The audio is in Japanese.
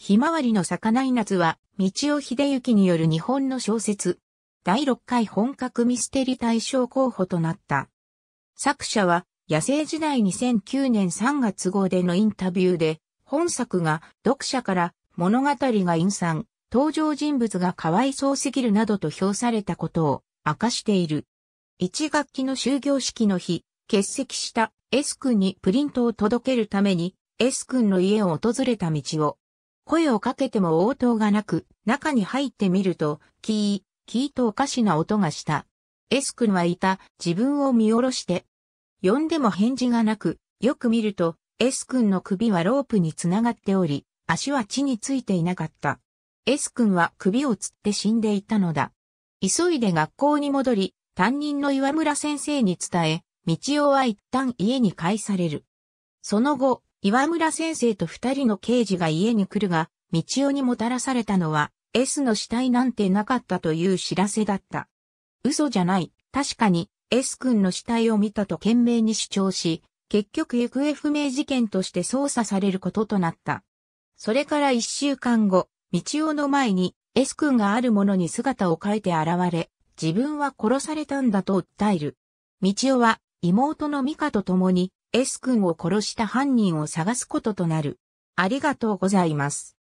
ひまわりの咲かない夏は、道尾秀幸による日本の小説。第6回本格ミステリ大賞候補となった。作者は、野生時代2009年3月号でのインタビューで、本作が読者から物語が陰惨、登場人物がかわいそうすぎるなどと評されたことを明かしている。1学期の終業式の日、欠席した S 君にプリントを届けるために S 君の家を訪れた道を。声をかけても応答がなく、中に入ってみると、キー、キーとおかしな音がした。S 君はいた、自分を見下ろして。呼んでも返事がなく、よく見ると、S 君の首はロープにつながっており、足は地についていなかった。S 君は首をつって死んでいたのだ。急いで学校に戻り、担任の岩村先生に伝え、道夫は一旦家に帰される。その後、岩村先生と二人の刑事が家に来るが、道夫にもたらされたのは、S の死体なんてなかったという知らせだった。嘘じゃない。確かに、S 君の死体を見たと懸命に主張し、結局行方不明事件として捜査されることとなった。それから一週間後、道夫の前に S 君があるものに姿を変えて現れ、自分は殺されたんだと訴える。道夫は妹の美香と共に S 君を殺した犯人を探すこととなる。ありがとうございます。